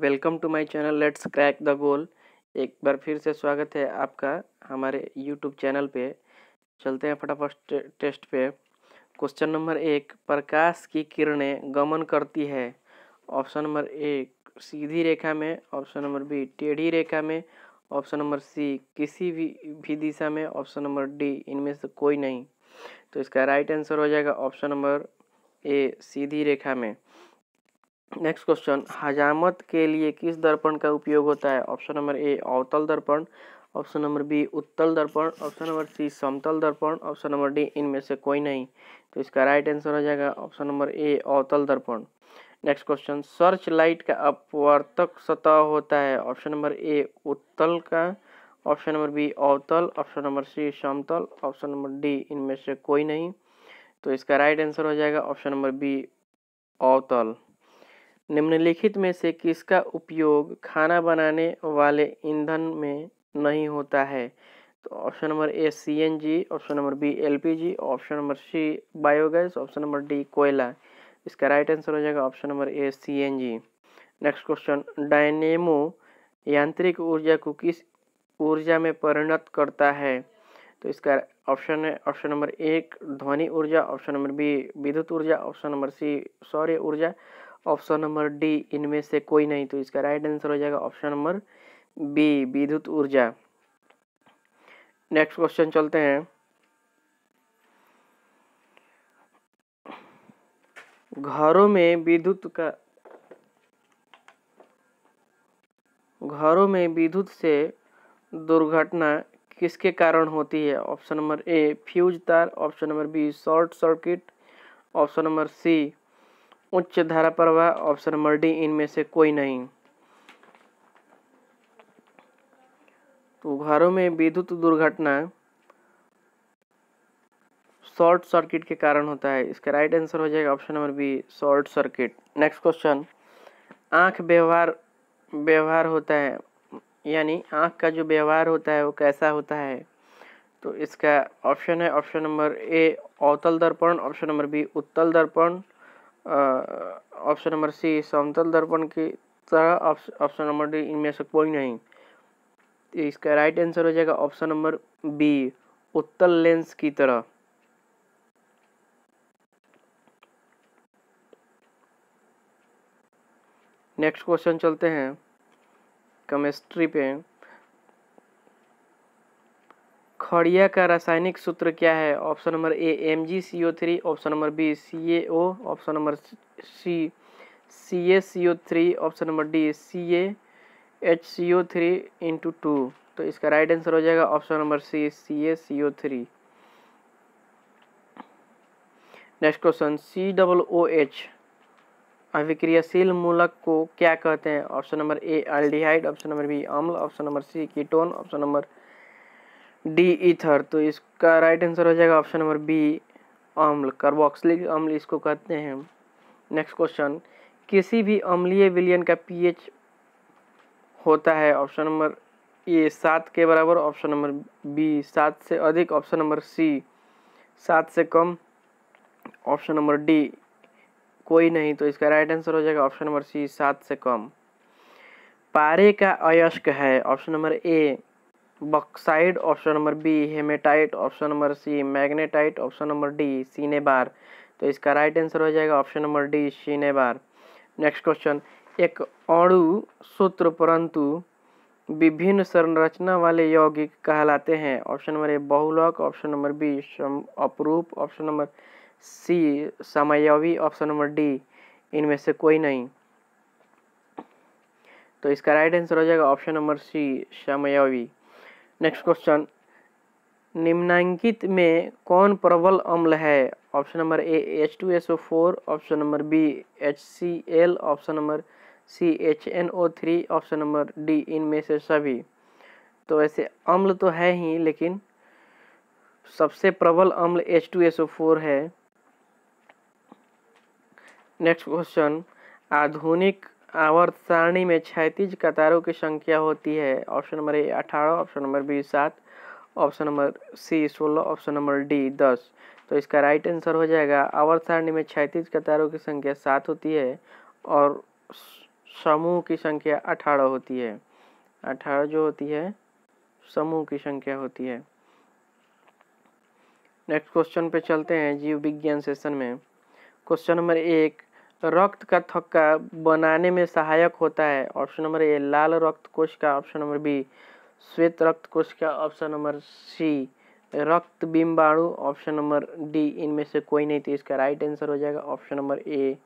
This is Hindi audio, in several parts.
welcome to my channel let's crack the goal एक बार फिर से स्वागत है आपका हमारे यूट्यूब चैनल पे चलते हैं फटाफट टेस्ट पे क्वेश्चन नंबर एक प्रकाश की किरणें गमन करती है ऑप्शन नंबर एक सीधी रेखा में ऑप्शन नंबर बी टेढ़ी रेखा में ऑप्शन नंबर सी किसी भी भी दिशा में ऑप्शन नंबर डी इनमें से कोई नहीं तो इसका राइट आंसर हो जाएगा ऑप्शन नंबर ए सीधी रेखा में नेक्स्ट क्वेश्चन हजामत के लिए किस दर्पण का उपयोग होता है ऑप्शन नंबर ए अवतल दर्पण ऑप्शन नंबर बी उत्तल दर्पण ऑप्शन नंबर सी समतल दर्पण ऑप्शन नंबर डी इनमें से कोई नहीं तो इसका राइट आंसर हो जाएगा ऑप्शन नंबर ए अवतल दर्पण नेक्स्ट क्वेश्चन सर्च लाइट का अपवर्तक सतह होता है ऑप्शन नंबर ए उत्तल का ऑप्शन नंबर बी अवतल ऑप्शन नंबर सी समतल ऑप्शन नंबर डी इनमें से कोई नहीं तो इसका राइट आंसर हो जाएगा ऑप्शन नंबर बी अवतल निम्नलिखित में से किसका उपयोग खाना बनाने वाले ईंधन में नहीं होता है तो option number A C N G option number B L P G option number C biogas option number D कोयला इसका राइट आंसर हो जाएगा option number A C N G next question dynamo यांत्रिक ऊर्जा को किस ऊर्जा में परिणत करता है तो इसका ऑप्शन है ऑप्शन नंबर एक ध्वनि ऊर्जा ऑप्शन नंबर बी विद्युत ऊर्जा ऑप्शन नंबर सी सौर्य ऊर्जा ऑप्शन नंबर डी इनमें से कोई नहीं तो इसका राइट आंसर हो जाएगा ऑप्शन नंबर बी विद्युत ऊर्जा नेक्स्ट क्वेश्चन चलते हैं घरों में विद्युत का घरों में विद्युत से दुर्घटना किसके कारण होती है ऑप्शन नंबर ए फ्यूज तार option number B short circuit option number C उच्च धारा प्रवाह ऑप्शन नंबर डी इनमें से कोई नहीं तो घरों में विद्युत दुर्घटना शॉर्ट सर्किट के कारण होता है इसका राइट आंसर हो जाएगा option number B short circuit next question आंख व्यवहार व्यवहार होता है यानी आंख का जो व्यवहार होता है वो कैसा होता है तो इसका ऑप्शन है ऑप्शन नंबर ए अवतल दर्पण ऑप्शन नंबर बी उत्तल दर्पण ऑप्शन नंबर सी समतल दर्पण की तरह ऑप्शन नंबर डी इनमें से कोई नहीं तो इसका राइट आंसर हो जाएगा ऑप्शन नंबर बी उत्तल लेंस की तरह नेक्स्ट क्वेश्चन चलते हैं केमिस्ट्री पे खड़िया का रासायनिक सूत्र क्या है option number A M G C O three option number B C A O option number C C A C O three option number D C A H C O three into two तो इसका राइट आंसर हो जाएगा option number C C A C O three next question C double O H अभिक्रियाशील मूलक को क्या कहते हैं option number A aldehyde option number B अम्ल option number C ketone option number D ether तो इसका राइट आंसर हो जाएगा ऑप्शन नंबर बी अम्ल कार्बोक्सिलिक अम्ल इसको कहते हैं नेक्स्ट क्वेश्चन किसी भी अम्लीय विलियन का पीएच होता है ऑप्शन नंबर ए सात के बराबर ऑप्शन नंबर बी सात से अधिक ऑप्शन नंबर सी सात से कम ऑप्शन नंबर डी कोई नहीं तो इसका राइट आंसर हो जाएगा ऑप्शन नंबर सी सात से कम पारे का अयस्क है option number A bauxite option number B hematite option number C magnetite option number D cinnabar तो इसका राइट आंसर हो जाएगा option number D cinnabar next question एक अणु सूत्र परंतु विभिन्न संरचना वाले यौगिक कहलाते हैं ऑप्शन नंबर ए बहुलक ऑप्शन नंबर बी अपरूप ऑप्शन नंबर सी समयवी ऑप्शन नंबर डी इनमें से कोई नहीं तो इसका राइट आंसर हो जाएगा ऑप्शन नंबर सी समयवी नेक्स्ट क्वेश्चन निम्नांकित में कौन प्रबल अम्ल है option number A H two S O four option number B H C L option number C H N O three option number D इनमें से सभी तो ऐसे अम्ल तो है ही लेकिन सबसे प्रबल अम्ल H two S O four है नेक्स्ट क्वेश्चन आधुनिक आवर्त सारणी में क्षैतिज कतारों की संख्या होती है ऑप्शन नंबर ए अठारह ऑप्शन नंबर बी सात ऑप्शन नंबर सी सोलह ऑप्शन नंबर डी दस तो इसका राइट आंसर हो जाएगा आवर्त सारणी में क्षैतिज कतारों की संख्या सात होती है और समूह की संख्या अठारह होती है अठारह जो होती है समूह की संख्या होती है नेक्स्ट क्वेश्चन पे चलते हैं जीव विज्ञान सेशन में क्वेश्चन नंबर एक तो रक्त का थक्का बनाने में सहायक होता है ऑप्शन नंबर ए लाल रक्त कोशिका ऑप्शन नंबर बी श्वेत रक्त कोशिका ऑप्शन नंबर सी रक्त बिंबाणु ऑप्शन नंबर डी इनमें से कोई नहीं तो इसका राइट आंसर हो जाएगा ऑप्शन नंबर ए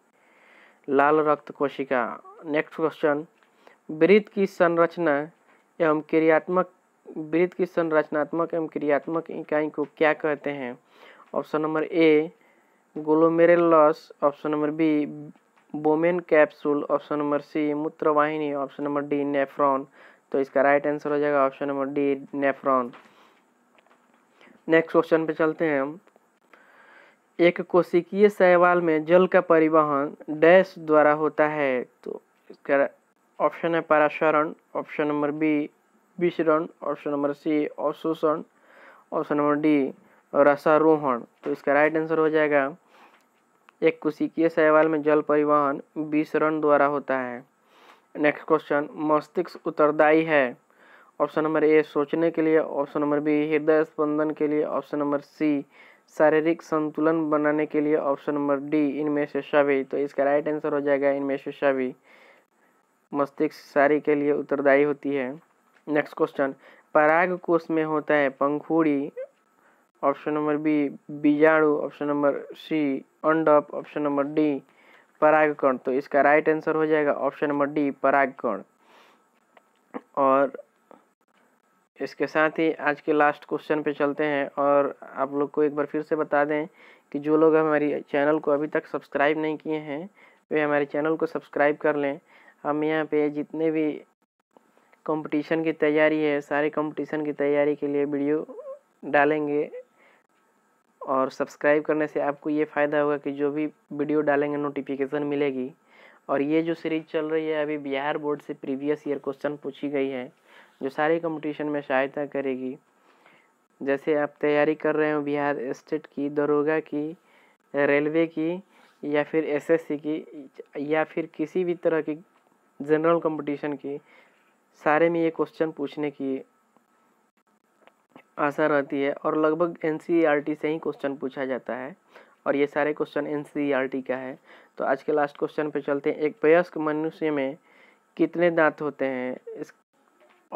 लाल रक्त कोशिका नेक्स्ट क्वेश्चन वृत्त की संरचना एवं क्रियात्मक वृत्त की संरचनात्मक एवं क्रियात्मक इकाई को क्या कहते हैं option number A glomerulus option number B Bowman capsule option number C मूत्रवाहिनी ऑप्शन नंबर डी नेफ्रॉन तो इसका राइट आंसर हो जाएगा option number D nephron next question पे चलते हैं हम एक कोशिकीय शैवाल में जल का परिवहन डैश द्वारा होता है तो इसका ऑप्शन है पराशरण ऑप्शन नंबर बी विशरण ऑप्शन नंबर सी अवशोषण ऑप्शन नंबर डी रसारोहण तो इसका राइट आंसर हो जाएगा एक कुशिकीय सहवाल में जल परिवहन विसरण द्वारा होता है नेक्स्ट क्वेश्चन मस्तिष्क उत्तरदायी है ऑप्शन नंबर ए सोचने के लिए ऑप्शन नंबर बी हृदय स्पंदन के लिए ऑप्शन नंबर सी शारीरिक संतुलन बनाने के लिए ऑप्शन नंबर डी इनमें से सभी तो इसका राइट आंसर हो जाएगा इनमें से सभी मस्तिष्क सारी के लिए उत्तरदायी होती है नेक्स्ट क्वेश्चन पराग कोष में होता है पंखुड़ी ऑप्शन नंबर बी बीजाणु ऑप्शन नंबर सी अंडप ऑप्शन नंबर डी परागकण तो इसका राइट आंसर हो जाएगा ऑप्शन नंबर डी परागकण और इसके साथ ही आज के लास्ट क्वेश्चन पे चलते हैं और आप लोग को एक बार फिर से बता दें कि जो लोग हमारी चैनल को अभी तक सब्सक्राइब नहीं किए हैं वे हमारे चैनल को सब्सक्राइब कर लें हम यहाँ पे जितने भी कंपटीशन की तैयारी है सारे कंपटीशन की तैयारी के लिए वीडियो डालेंगे और सब्सक्राइब करने से आपको ये फ़ायदा होगा कि जो भी वीडियो डालेंगे नोटिफिकेशन मिलेगी और ये जो सीरीज चल रही है अभी बिहार बोर्ड से प्रीवियस ईयर क्वेश्चन पूछी गई है जो सारे कंपटीशन में सहायता करेगी जैसे आप तैयारी कर रहे हो बिहार स्टेट की दरोगा की रेलवे की या फिर एसएससी की या फिर किसी भी तरह की जनरल कंपटीशन की सारे में ये क्वेश्चन पूछने की आशा रहती है और लगभग एन e से ही क्वेश्चन पूछा जाता है और ये सारे क्वेश्चन एन e का है तो आज के लास्ट क्वेश्चन पे चलते हैं एक वयस्क मनुष्य में कितने दांत होते हैं इस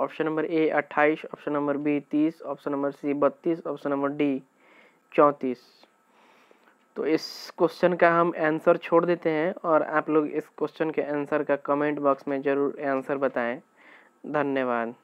ऑप्शन नंबर ए अट्ठाईस ऑप्शन नंबर बी तीस ऑप्शन नंबर सी बत्तीस ऑप्शन नंबर डी चौंतीस तो इस क्वेश्चन का हम आंसर छोड़ देते हैं और आप लोग इस क्वेश्चन के आंसर का कमेंट बॉक्स में ज़रूर आंसर बताएँ धन्यवाद